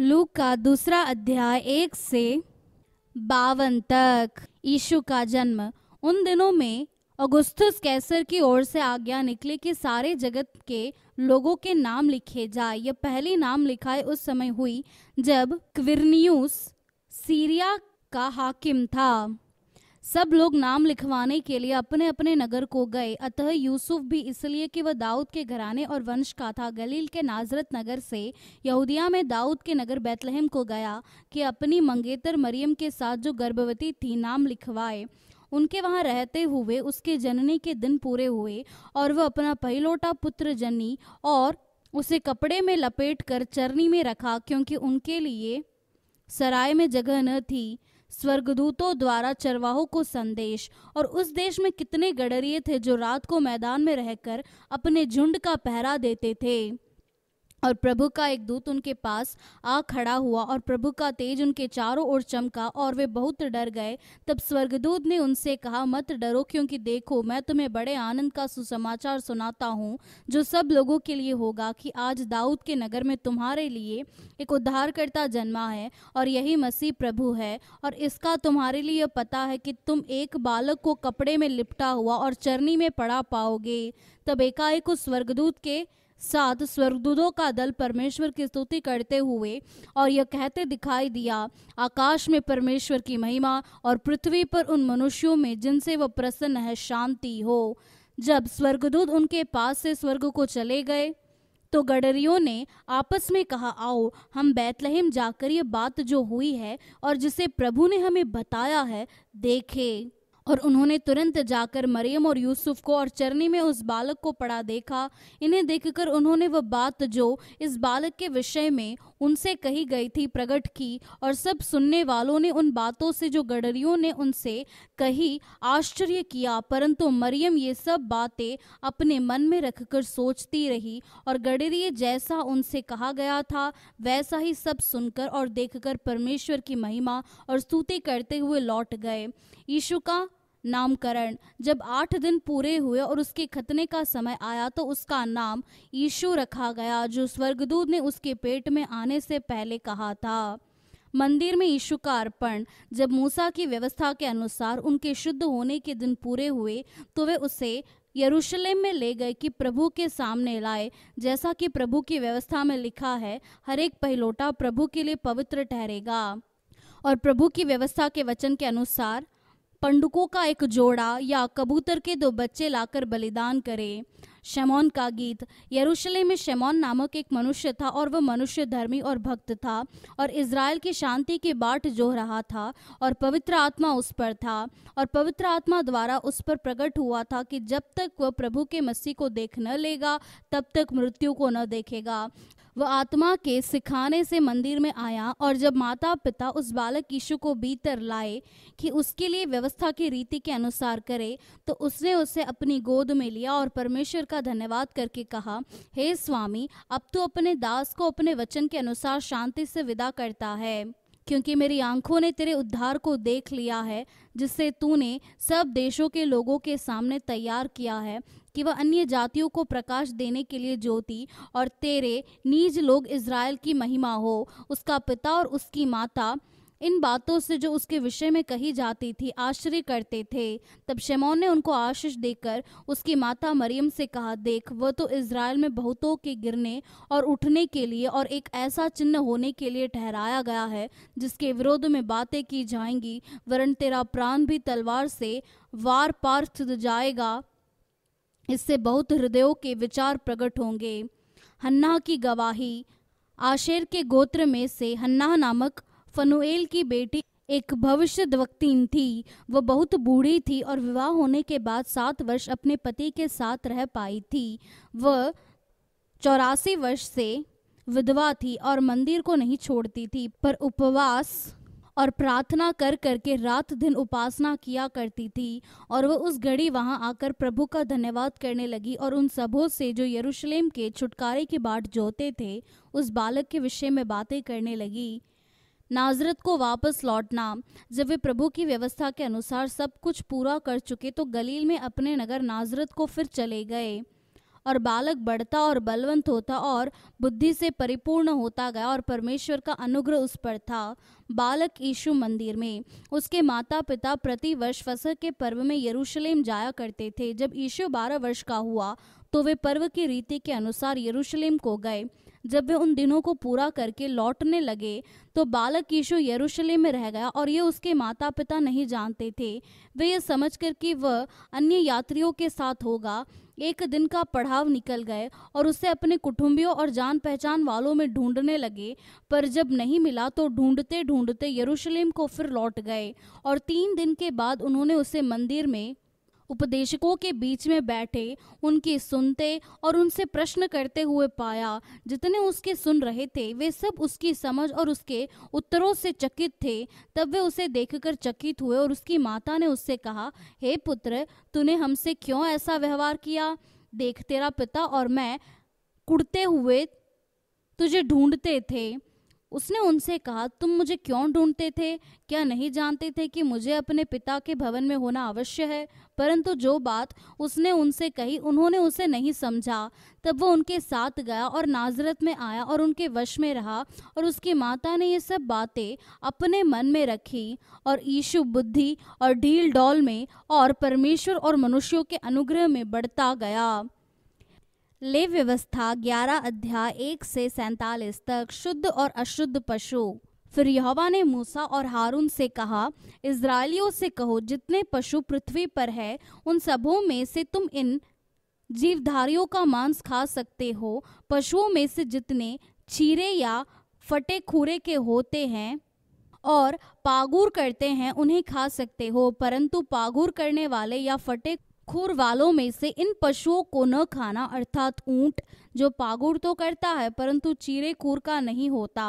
look का दूसरा अध्याय एक से बावन तक यीशु का जन्म उन दिनों में अगुस्तुस कैसर की ओर से आज्ञा निकले कि सारे जगत के लोगों के नाम लिखे जाए यह पहली नाम लिखाई उस समय हुई जब क्विरनियूस सीरिया का हाकिम था सब लोग नाम लिखवाने के लिए अपने अपने नगर को गए अतः यूसुफ भी इसलिए कि वह दाऊद के घराने और वंश का था गलील के नाजरत नगर से यहूदिया में दाऊद के नगर बैतलहम को गया कि अपनी मंगेतर मरियम के साथ जो गर्भवती थी नाम लिखवाए उनके वहाँ रहते हुए उसके जननी के दिन पूरे हुए और वह अपना पहलोटा पुत्र जननी और उसे कपड़े में लपेट कर चरनी में रखा क्योंकि उनके लिए सराय में जगह न थी स्वर्गदूतों द्वारा चरवाहों को संदेश और उस देश में कितने गडरिए थे जो रात को मैदान में रहकर अपने झुंड का पहरा देते थे और प्रभु का एक दूत उनके पास आ खड़ा हुआ और प्रभु का तेज उनके चारों ओर चमका और वे बहुत डर गए तब स्वर्गदूत ने उनसे कहा मत डरो क्योंकि देखो मैं तुम्हें बड़े आनंद का सुसमाचार सुनाता हूँ जो सब लोगों के लिए होगा कि आज दाऊद के नगर में तुम्हारे लिए एक उद्धारकर्ता जन्मा है और यही मसीह प्रभु है और इसका तुम्हारे लिए पता है कि तुम एक बालक को कपड़े में लिपटा हुआ और चरनी में पड़ा पाओगे तब एकाएक उस स्वर्गदूत के साथ स्वर्गदूतों का दल परमेश्वर की स्तुति करते हुए और यह कहते दिखाई दिया आकाश में परमेश्वर की महिमा और पृथ्वी पर उन मनुष्यों में जिनसे वह प्रसन्न है शांति हो जब स्वर्गदूत उनके पास से स्वर्ग को चले गए तो गडरियों ने आपस में कहा आओ हम बैतलहम जाकर ये बात जो हुई है और जिसे प्रभु ने हमें बताया है देखें और उन्होंने तुरंत जाकर मरियम और यूसुफ को और चरनी में उस बालक को पड़ा देखा इन्हें देखकर उन्होंने वह बात जो इस बालक के विषय में उनसे कही गई थी प्रकट की और सब सुनने वालों ने उन बातों से जो गडरियों ने उनसे कही आश्चर्य किया परंतु मरियम ये सब बातें अपने मन में रखकर सोचती रही और गडरिए जैसा उनसे कहा गया था वैसा ही सब सुनकर और देखकर परमेश्वर की महिमा और स्तुति करते हुए लौट गए यीशु का नामकरण जब आठ दिन पूरे हुए और उसके खतने का समय आया तो उसका नाम यीशु रखा गया जो स्वर्गदूत ने उसके पेट में आने से पहले कहा था मंदिर में यीशु का अर्पण जब मूसा की व्यवस्था के अनुसार उनके शुद्ध होने के दिन पूरे हुए तो वे उसे यरूशलेम में ले गए कि प्रभु के सामने लाए जैसा कि प्रभु की व्यवस्था में लिखा है हर एक पहलोटा प्रभु के लिए पवित्र ठहरेगा और प्रभु की व्यवस्था के वचन के अनुसार पंडुकों का एक जोड़ा या कबूतर के दो बच्चे लाकर बलिदान करें शमौन का गीत यरूशलेम में शमौन नामक एक मनुष्य था और वह मनुष्य धर्मी और भक्त था और इसराइल की शांति के बाट जो रहा था और पवित्र आत्मा उस पर था और पवित्र आत्मा द्वारा उस पर प्रकट हुआ था कि जब तक वह प्रभु के मसीह को देख न लेगा तब तक मृत्यु को न देखेगा वह आत्मा के सिखाने से मंदिर में आया और जब माता पिता उस बालक यीशु को भीतर लाए कि उसके लिए व्यवस्था की रीति के अनुसार करे तो उसने उसे अपनी गोद में लिया और परमेश्वर का धन्यवाद करके कहा हे hey स्वामी अब तो अपने दास को अपने वचन के अनुसार शांति से विदा करता है क्योंकि मेरी आंखों ने तेरे उद्धार को देख लिया है जिससे तूने सब देशों के लोगों के सामने तैयार किया है कि वह अन्य जातियों को प्रकाश देने के लिए ज्योति और तेरे नीज लोग इसराइल की महिमा हो उसका पिता और उसकी माता इन बातों से जो उसके विषय में कही जाती थी आश्चर्य करते थे तब शमौन ने उनको आशीष देकर उसकी माता मरियम से कहा देख वह तो इसराइल में बहुतों के गिरने और उठने के लिए और एक ऐसा चिन्ह होने के लिए ठहराया गया है जिसके विरोध में बातें की जाएंगी वरन तेरा प्राण भी तलवार से वार पार जाएगा इससे बहुत हृदयों के विचार प्रकट होंगे हन्ना की गवाही आशेर के गोत्र में से हन्ना नामक फनुएल की बेटी एक भविष्य वक्तीन थी वह बहुत बूढ़ी थी और विवाह होने के बाद सात वर्ष अपने पति के साथ रह पाई थी वह चौरासी वर्ष से विधवा थी और मंदिर को नहीं छोड़ती थी पर उपवास और प्रार्थना कर करके रात दिन उपासना किया करती थी और वह उस घड़ी वहां आकर प्रभु का धन्यवाद करने लगी और उन सबों से जो यरूशलेम के छुटकारे की बाट जोते थे उस बालक के विषय में बातें करने लगी नाजरत को वापस लौटना जब वे प्रभु की व्यवस्था के अनुसार सब कुछ पूरा कर चुके तो गलील में अपने नगर नाजरत को फिर चले गए और बालक बढ़ता और बलवंत होता और बुद्धि से परिपूर्ण होता गया और परमेश्वर का अनुग्रह उस पर था बालक यीशु मंदिर में उसके माता पिता प्रति वर्ष फसह के पर्व में यरूशलेम जाया करते थे जब यीशु बारह वर्ष का हुआ तो वे पर्व की रीति के अनुसार यरूशलेम को गए जब वे उन दिनों को पूरा करके लौटने लगे तो बालक यीशु यरूशलेम में रह गया और ये उसके माता पिता नहीं जानते थे वे ये समझ कर कि वह अन्य यात्रियों के साथ होगा एक दिन का पढ़ाव निकल गए और उसे अपने कुटुंबियों और जान पहचान वालों में ढूंढने लगे पर जब नहीं मिला तो ढूंढते ढूंढते यरूशलेम को फिर लौट गए और तीन दिन के बाद उन्होंने उसे मंदिर में उपदेशकों के बीच में बैठे उनकी सुनते और उनसे प्रश्न करते हुए पाया जितने उसके सुन रहे थे वे सब उसकी समझ और उसके उत्तरों से चकित थे तब वे उसे देखकर चकित हुए और उसकी माता ने उससे कहा हे hey पुत्र तूने हमसे क्यों ऐसा व्यवहार किया देख तेरा पिता और मैं कुड़ते हुए तुझे ढूंढते थे उसने उनसे कहा तुम मुझे क्यों ढूंढते थे क्या नहीं जानते थे कि मुझे अपने पिता के भवन में होना अवश्य है परंतु जो बात उसने उनसे कही उन्होंने उसे नहीं समझा तब वो उनके साथ गया और नाजरत में आया और उनके वश में रहा और उसकी माता ने ये सब बातें अपने मन में रखी और ईशु बुद्धि और ढील डोल में और परमेश्वर और मनुष्यों के अनुग्रह में बढ़ता गया ले व्यवस्था ग्यारह अध्याय एक से सैतालीस तक शुद्ध और अशुद्ध पशु फिर यहोवा ने मूसा और हारून से कहा इसराइलियों से कहो जितने पशु पृथ्वी पर है उन सबों में से तुम इन जीवधारियों का मांस खा सकते हो पशुओं में से जितने चीरे या फटे खूरे के होते हैं और पागुर करते हैं उन्हें खा सकते हो परंतु पागुर करने वाले या फटे खुर वालों में से इन पशुओं को न खाना अर्थात ऊंट जो पागुड़ तो करता है परंतु चीरे खुर का नहीं होता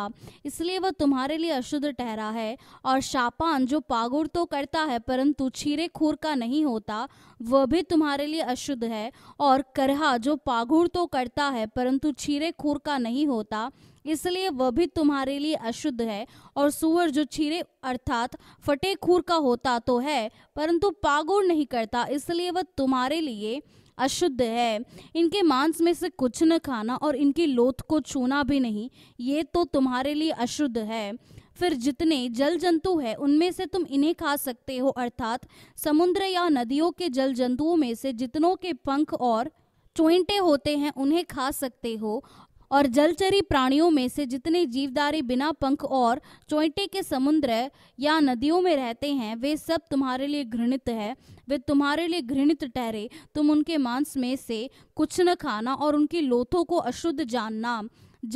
इसलिए वह तुम्हारे लिए अशुद्ध ठहरा है और शापान जो पागुड़ तो करता है परंतु चीरे खुर का नहीं होता वह भी तुम्हारे लिए अशुद्ध है और करहा जो पागुड़ तो करता है परंतु चीरे खुर का नहीं होता इसलिए वह भी तुम्हारे लिए अशुद्ध है और सुअर जो छीरे अर्थात फटे खूर का होता तो है परंतु पागुर नहीं करता इसलिए वह तुम्हारे लिए अशुद्ध है इनके मांस में से कुछ न खाना और इनकी लोथ को छूना भी नहीं ये तो तुम्हारे लिए अशुद्ध है फिर जितने जल जंतु हैं उनमें से तुम इन्हें खा सकते हो अर्थात समुद्र या नदियों के जल जंतुओं में से जितनों के पंख और चोइंटे होते हैं उन्हें खा सकते हो और जलचरी प्राणियों में से जितने जीवदारी बिना पंख और चोंटे के समुद्र या नदियों में रहते हैं वे सब तुम्हारे लिए घृणित है वे तुम्हारे लिए घृणित ठहरे तुम उनके मांस में से कुछ न खाना और उनकी लोथों को अशुद्ध जानना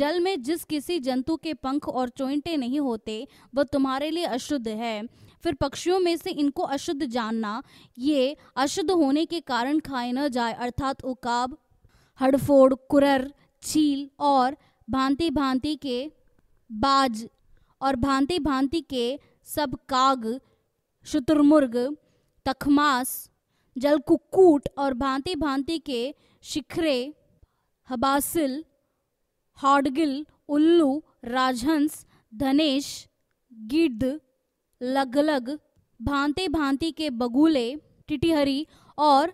जल में जिस किसी जंतु के पंख और चोइटे नहीं होते वह तुम्हारे लिए अशुद्ध है फिर पक्षियों में से इनको अशुद्ध जानना ये अशुद्ध होने के कारण खाए न जाए अर्थात उकाब हड़फोड़ कुरर छील और भांति भांति के बाज और भांति भांति के सब काग शुतुरमुर्ग तखमास जलकुक्कूट और भांति भांति के शिखरे हबासिल हॉडगिल उल्लू राजहंस धनेश गिद्ध लगलग भांति भांति के बगुले टिटिहरी और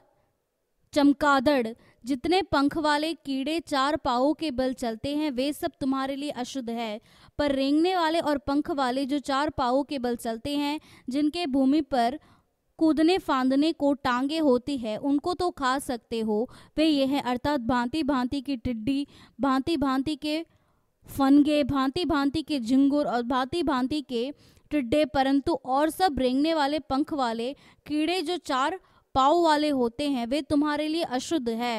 चमकादड़ जितने पंख वाले कीड़े चार पाओ के बल चलते हैं वे सब तुम्हारे लिए अशुद्ध है पर रेंगने वाले और पंख वाले जो चार पाओ के बल चलते हैं जिनके भूमि पर कूदने फांदने को टांगे होती है उनको तो खा सकते हो वे ये हैं अर्थात भांति भांति की टिड्डी भांति भांति के फनगे भांति भांति के झिंगुर और भांति भांति के टिड्डे परंतु और सब रेंगने वाले पंख वाले कीड़े जो चार पाव वाले होते हैं वे तुम्हारे लिए अशुद्ध है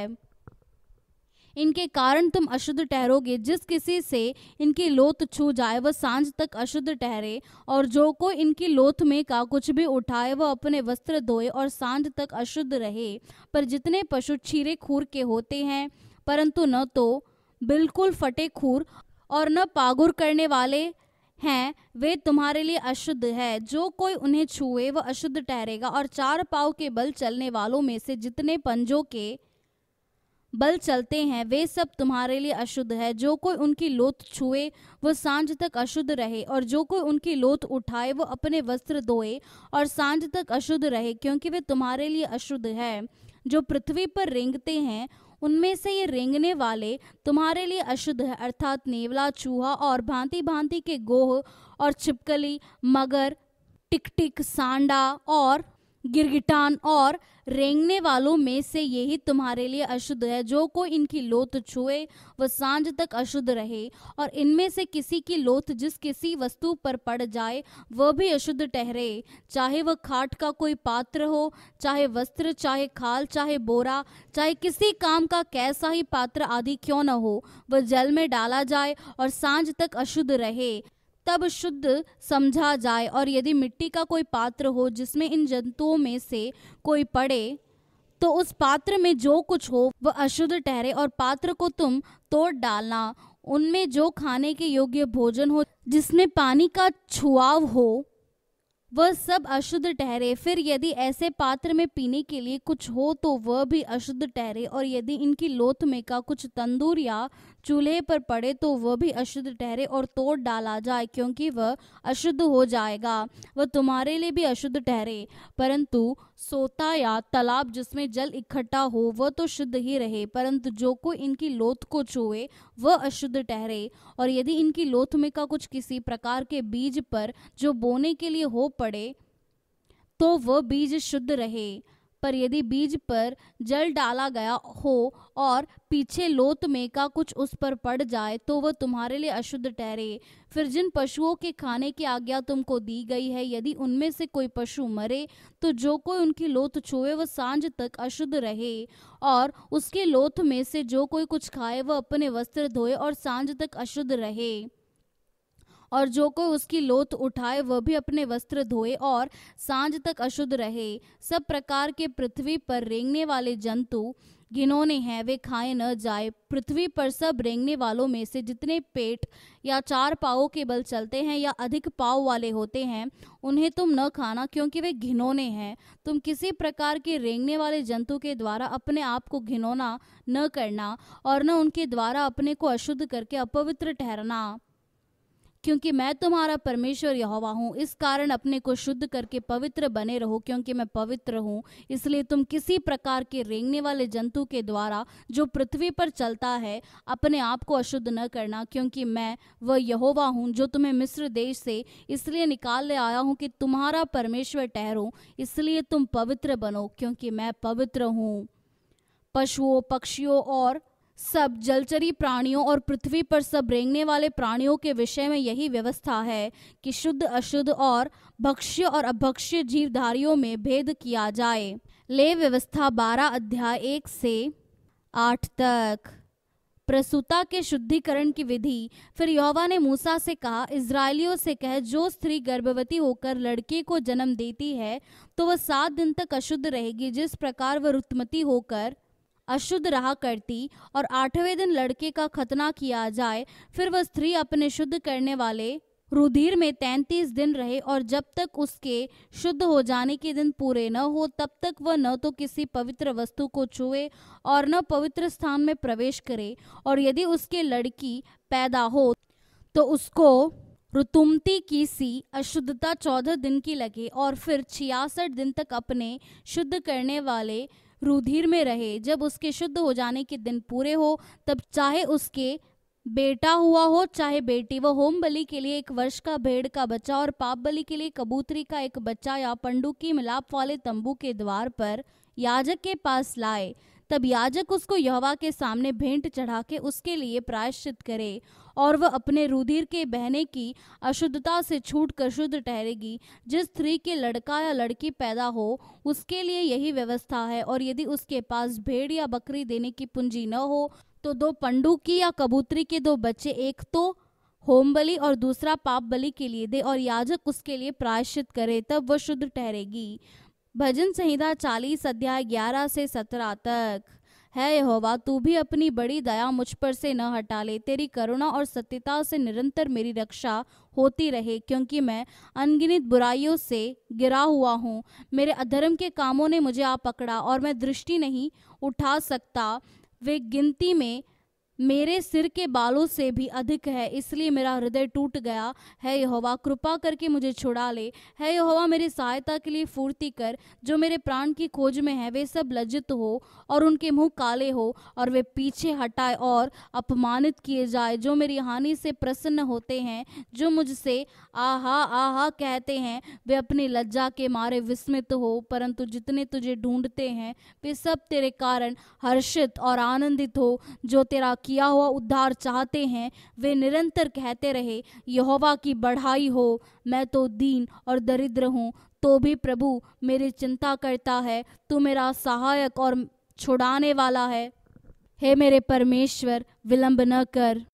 इनके कारण तुम अशुद्ध ठहरोगे जिस किसी से इनकी लोथ छू जाए वह सांझ तक अशुद्ध ठहरे और जो को इनकी लोथ में का कुछ भी उठाए वह अपने वस्त्र धोए और सांझ तक अशुद्ध रहे पर जितने पशु छीरे खूर के होते हैं परंतु न तो बिल्कुल फटे खूर और न पागुर करने वाले हैं वे तुम्हारे लिए अशुद्ध है जो कोई उन्हें छुए वह अशुद्ध ठहरेगा और चार पाव के बल चलने वालों में से जितने पंजों के बल चलते हैं वे सब तुम्हारे लिए अशुद्ध है जो कोई उनकी लोथ छुए वह सांझ तक अशुद्ध रहे और जो कोई उनकी लोथ उठाए वो अपने वस्त्र धोए और सांझ तक अशुद्ध रहे क्योंकि वे तुम्हारे लिए अशुद्ध है जो पृथ्वी पर रेंगते हैं उनमें से ये रेंगने वाले तुम्हारे लिए अशुद्ध है अर्थात नेवला चूहा और भांति भांति के गोह और छिपकली मगर टिकटिक सांडा और गिरगिटान और रेंगने वालों में से यही तुम्हारे लिए अशुद्ध है जो कोई इनकी लोथ छुए वह सांझ तक अशुद्ध रहे और इनमें से किसी की लोथ जिस किसी वस्तु पर पड़ जाए वह भी अशुद्ध ठहरे चाहे वह खाट का कोई पात्र हो चाहे वस्त्र चाहे खाल चाहे बोरा चाहे किसी काम का कैसा ही पात्र आदि क्यों न हो वह जल में डाला जाए और सांझ तक अशुद्ध रहे तब शुद्ध समझा जाए और यदि मिट्टी का कोई पात्र हो जिसमें इन जंतुओं में से कोई पड़े तो उस पात्र में जो कुछ हो वह अशुद्ध ठहरे और पात्र को तुम तोड़ डालना उनमें जो खाने के योग्य भोजन हो जिसमें पानी का छुआव हो वह सब अशुद्ध ठहरे फिर यदि ऐसे पात्र में पीने के लिए कुछ हो तो वह भी अशुद्ध ठहरे और यदि इनकी लोथ में का कुछ तंदूर या चूल्हे पर पड़े तो वह भी अशुद्ध ठहरे और तोड़ डाला जाए क्योंकि वह अशुद्ध हो जाएगा वह तुम्हारे लिए भी अशुद्ध ठहरे परंतु सोता या तालाब जिसमें जल इकट्ठा हो वह तो शुद्ध ही रहे परंतु जो कोई इनकी लोथ को छुए वह अशुद्ध ठहरे और यदि इनकी लोथ में का कुछ किसी प्रकार के बीज पर जो बोने के लिए हो पड़े तो वह बीज शुद्ध रहे पर यदि बीज पर जल डाला गया हो और पीछे लोत में का कुछ उस पर पड़ जाए तो वह तुम्हारे लिए अशुद्ध ठहरे फिर जिन पशुओं के खाने की आज्ञा तुमको दी गई है यदि उनमें से कोई पशु मरे तो जो कोई उनकी लोथ छुए वह सांझ तक अशुद्ध रहे और उसके लोथ में से जो कोई कुछ खाए वह अपने वस्त्र धोए और सांझ तक अशुद्ध रहे और जो कोई उसकी लोथ उठाए वह भी अपने वस्त्र धोए और सांझ तक अशुद्ध रहे सब प्रकार के पृथ्वी पर रेंगने वाले जंतु घिनौने हैं वे खाए न जाए पृथ्वी पर सब रेंगने वालों में से जितने पेट या चार पाओ के बल चलते हैं या अधिक पाव वाले होते हैं उन्हें तुम न खाना क्योंकि वे घिनौने हैं तुम किसी प्रकार के रेंगने वाले जंतु के द्वारा अपने आप को घिनौना न करना और न उनके द्वारा अपने को अशुद्ध करके अपवित्र ठहरना क्योंकि मैं तुम्हारा परमेश्वर यहोवा हूँ इस कारण अपने को शुद्ध करके पवित्र बने रहो क्योंकि मैं पवित्र हूँ इसलिए तुम किसी प्रकार के रेंगने वाले जंतु के द्वारा जो पृथ्वी पर चलता है अपने आप को अशुद्ध न करना क्योंकि मैं वह यहोवा हूँ जो तुम्हें मिस्र देश से इसलिए निकाल ले आया हूँ कि तुम्हारा परमेश्वर ठहरो इसलिए तुम पवित्र बनो क्योंकि मैं पवित्र हूँ पशुओं पक्षियों और सब जलचरी प्राणियों और पृथ्वी पर सब रेंगने वाले प्राणियों के विषय में यही व्यवस्था है कि शुद्ध अशुद्ध और भक्ष्य और अभक्ष्य जीवधारियों में भेद किया जाए ले व्यवस्था बारह अध्याय एक से आठ तक प्रसूता के शुद्धिकरण की विधि फिर यौवा ने मूसा से कहा इसराइलियों से कह जो स्त्री गर्भवती होकर लड़के को जन्म देती है तो वह सात दिन तक अशुद्ध रहेगी जिस प्रकार वह रुत्मती होकर अशुद्ध रहा करती और आठवें दिन लड़के का खतना किया जाए फिर वह स्त्री अपने शुद्ध करने वाले रुधिर में तैंतीस दिन रहे और जब तक उसके शुद्ध हो जाने के दिन पूरे न हो तब तक वह न तो किसी पवित्र वस्तु को छुए और न पवित्र स्थान में प्रवेश करे और यदि उसके लड़की पैदा हो तो उसको रुतुमती की सी अशुद्धता चौदह दिन की लगे और फिर छियासठ दिन तक अपने शुद्ध करने वाले रुधिर में रहे जब उसके शुद्ध हो जाने के दिन पूरे हो तब चाहे उसके बेटा हुआ हो चाहे बेटी वह होम बलि के लिए एक वर्ष का भेड़ का बच्चा और पाप बलि के लिए कबूतरी का एक बच्चा या पंडुकी मिलाप वाले तंबू के द्वार पर याजक के पास लाए तब याजक उसको यहवा के सामने भेंट चढ़ा के उसके लिए प्रायश्चित करे और वह अपने रुधिर के बहने की अशुद्धता से छूट कर शुद्ध ठहरेगी जिस स्त्री के लड़का या लड़की पैदा हो उसके लिए यही व्यवस्था है और यदि उसके पास भेड़ या बकरी देने की पूंजी न हो तो दो पंडू की या कबूतरी के दो बच्चे एक तो होम बलि और दूसरा पाप बलि के लिए दे और याजक उसके लिए प्रायश्चित करे तब वह शुद्ध ठहरेगी भजन संहिता चालीस अध्याय ग्यारह से सत्रह तक है यहोवा तू भी अपनी बड़ी दया मुझ पर से न हटा ले तेरी करुणा और सत्यता से निरंतर मेरी रक्षा होती रहे क्योंकि मैं अनगिनित बुराइयों से गिरा हुआ हूँ मेरे अधर्म के कामों ने मुझे आ पकड़ा और मैं दृष्टि नहीं उठा सकता वे गिनती में मेरे सिर के बालों से भी अधिक है इसलिए मेरा हृदय टूट गया है यहोवा कृपा करके मुझे छुड़ा ले है यहोवा मेरी सहायता के लिए फूर्ति कर जो मेरे प्राण की खोज में है वे सब लज्जित हो और उनके मुंह काले हो और वे पीछे हटाए और अपमानित किए जाए जो मेरी हानि से प्रसन्न होते हैं जो मुझसे आहा आहा कहते हैं वे अपनी लज्जा के मारे विस्मित हो परंतु जितने तुझे ढूंढते हैं वे सब तेरे कारण हर्षित और आनंदित हो जो तेरा किया हुआ उद्धार चाहते हैं वे निरंतर कहते रहे यहोवा की बढ़ाई हो मैं तो दीन और दरिद्र हूँ तो भी प्रभु मेरी चिंता करता है तू मेरा सहायक और छुड़ाने वाला है हे मेरे परमेश्वर विलंब न कर